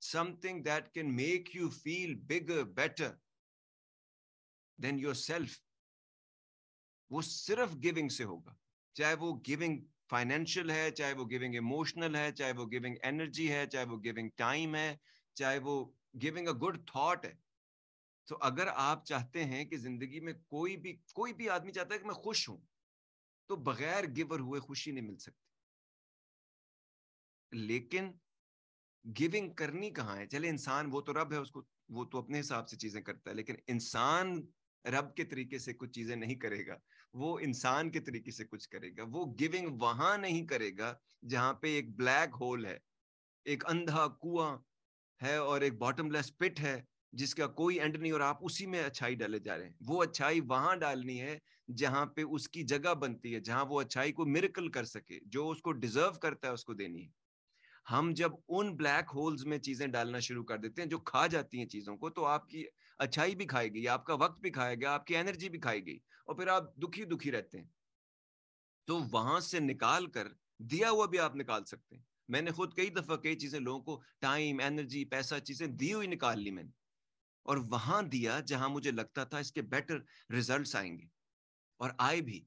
something that can make you feel bigger, better than yourself. वो सिर्फ giving से होगा चाहे वो गिविंग फाइनेंशियल है चाहे वो गिविंग इमोशनल है चाहे वो गिविंग एनर्जी है चाहे वो गिविंग टाइम है चाहे वो गिविंग अ गुड थॉट है तो अगर आप चाहते हैं कि जिंदगी में कोई भी कोई भी आदमी चाहता है कि मैं खुश हूं तो बगैर गिवर हुए खुशी नहीं मिल सकती लेकिन गिविंग करनी कहाँ है चले इंसान वो तो रब है उसको वो तो अपने हिसाब से चीजें करता है लेकिन इंसान रब के तरीके से कुछ चीजें नहीं करेगा वो इंसान के तरीके से कुछ करेगा वो गिविंग वहां नहीं करेगा जहां पे एक ब्लैक होल है एक अंधा कुआं है और एक बॉटमलेस पिट है जिसका कोई एंड नहीं और आप उसी में अच्छाई डाले जा रहे हैं वो अच्छाई वहां डालनी है जहां पे उसकी जगह बनती है जहां वो अच्छाई को मिरकल कर सके जो उसको डिजर्व करता है उसको देनी है हम जब उन ब्लैक होल्स में चीजें डालना शुरू कर देते हैं जो खा जाती हैं चीजों को तो आपकी अच्छाई भी खाई गई आपका वक्त भी गया आपकी एनर्जी भी गई और फिर आप दुखी दुखी रहते हैं तो वहां से निकाल कर दिया हुआ भी आप निकाल सकते हैं मैंने खुद कई दफा कई चीजें लोगों को टाइम एनर्जी पैसा चीजें दी हुई निकाल ली मैंने और वहां दिया जहां मुझे लगता था इसके बेटर रिजल्ट्स आएंगे और आए भी